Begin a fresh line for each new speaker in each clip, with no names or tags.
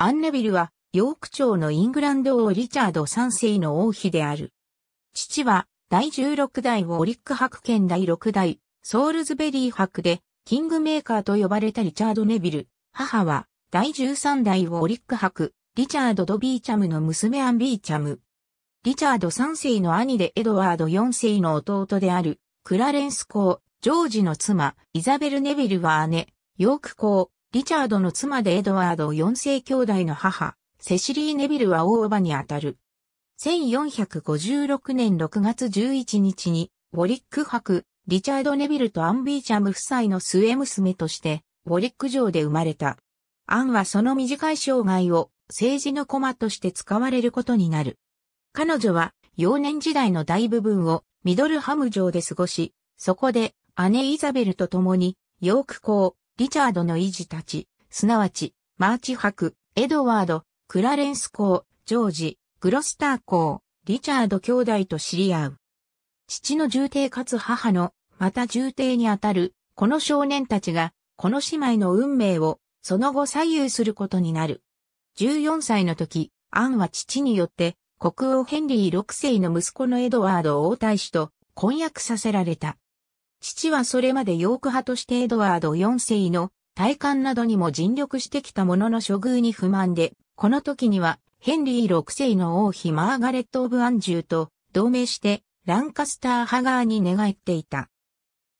アンネビルは、ヨーク町のイングランド王リチャード3世の王妃である。父は、第16代ウォリック伯兼第6代、ソールズベリー伯で、キングメーカーと呼ばれたリチャード・ネビル。母は、第13代ウォリック伯、リチャード・ド・ビーチャムの娘アン・ビーチャム。リチャード3世の兄でエドワード4世の弟である、クラレンス公、ジョージの妻、イザベル・ネビルは姉、ヨーク公、リチャードの妻でエドワード4世兄弟の母、セシリー・ネビルは大叔母にあたる。1456年6月11日に、ウォリック博、リチャード・ネビルとアン・ビーチャム夫妻の末娘として、ウォリック城で生まれた。アンはその短い生涯を政治の駒として使われることになる。彼女は幼年時代の大部分をミドルハム城で過ごし、そこで姉イザベルと共にヨーク公、リチャードの維持たち、すなわち、マーチ博、エドワード、クラレンス公、ジョージ、グロスター公、リチャード兄弟と知り合う。父の重帝かつ母の、また重帝にあたる、この少年たちが、この姉妹の運命を、その後左右することになる。14歳の時、アンは父によって、国王ヘンリー6世の息子のエドワードを王太子と婚約させられた。父はそれまでヨーク派としてエドワード4世の体感などにも尽力してきたものの処遇に不満で、この時にはヘンリー6世の王妃マーガレット・オブ・アンジューと同盟してランカスターハガーに寝返っていた。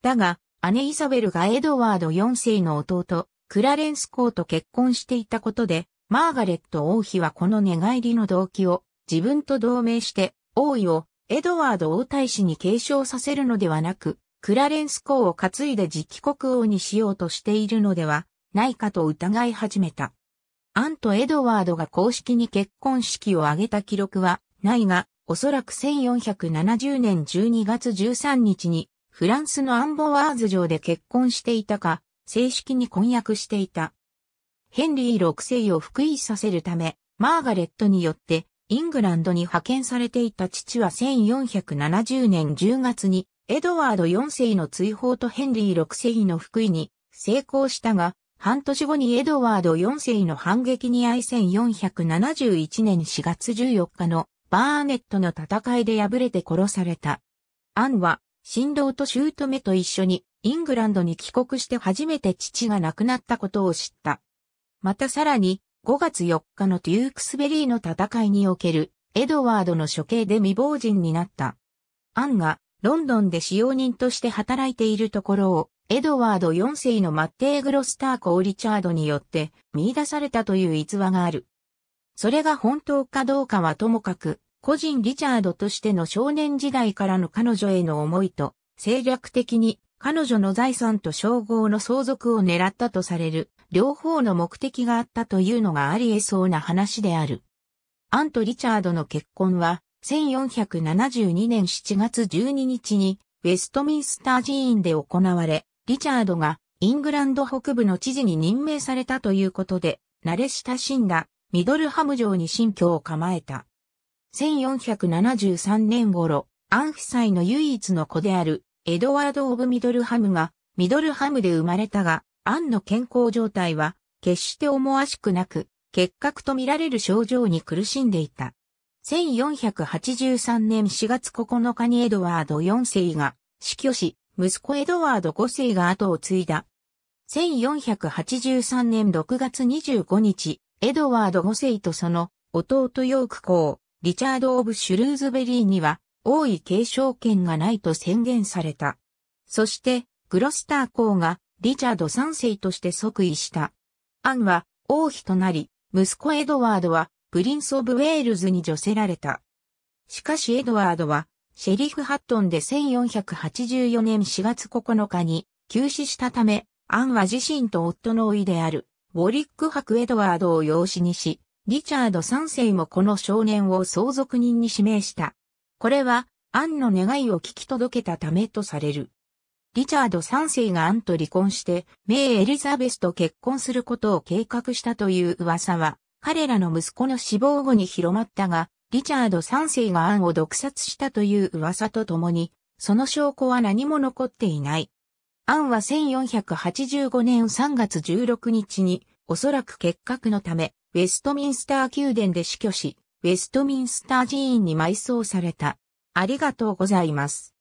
だが、姉イサベルがエドワード4世の弟、クラレンス公と結婚していたことで、マーガレット王妃はこの寝返りの動機を自分と同盟して王位をエドワード王太子に継承させるのではなく、クラレンス公を担いで次期国王にしようとしているのではないかと疑い始めた。アンとエドワードが公式に結婚式を挙げた記録はないが、おそらく1470年12月13日にフランスのアンボワーズ城で結婚していたか、正式に婚約していた。ヘンリー6世を復位させるため、マーガレットによってイングランドに派遣されていた父は1470年10月にエドワード4世の追放とヘンリー6世の福井に成功したが、半年後にエドワード4世の反撃に遭い1471年4月14日のバーネットの戦いで敗れて殺された。アンは、新郎と姑と一緒にイングランドに帰国して初めて父が亡くなったことを知った。またさらに、5月4日のデュークスベリーの戦いにおけるエドワードの処刑で未亡人になった。アンがロンドンで使用人として働いているところを、エドワード4世のマッテー・グロスターコー・リチャードによって見出されたという逸話がある。それが本当かどうかはともかく、個人リチャードとしての少年時代からの彼女への思いと、政略的に彼女の財産と称号の相続を狙ったとされる、両方の目的があったというのがあり得そうな話である。アンとリチャードの結婚は、1472年7月12日にウェストミンスター寺院で行われ、リチャードがイングランド北部の知事に任命されたということで、慣れ親しんだミドルハム城に新居を構えた。1473年頃、アン夫妻の唯一の子であるエドワード・オブ・ミドルハムがミドルハムで生まれたが、アンの健康状態は決して思わしくなく、結核と見られる症状に苦しんでいた。1483年4月9日にエドワード4世が死去し、息子エドワード5世が後を継いだ。1483年6月25日、エドワード5世とその弟ヨーク公、リチャード・オブ・シュルーズベリーには王位継承権がないと宣言された。そして、グロスター公がリチャード3世として即位した。アンは王妃となり、息子エドワードはプリンス・オブ・ウェールズに助せられた。しかしエドワードは、シェリフ・ハットンで1484年4月9日に急死したため、アンは自身と夫のいである、ウォリック伯エドワードを養子にし、リチャード3世もこの少年を相続人に指名した。これは、アンの願いを聞き届けたためとされる。リチャード3世がアンと離婚して、メイ・エリザベスと結婚することを計画したという噂は、彼らの息子の死亡後に広まったが、リチャード3世がアンを毒殺したという噂とともに、その証拠は何も残っていない。アンは1485年3月16日に、おそらく結核のため、ウェストミンスター宮殿で死去し、ウェストミンスター寺院に埋葬された。ありがとうございます。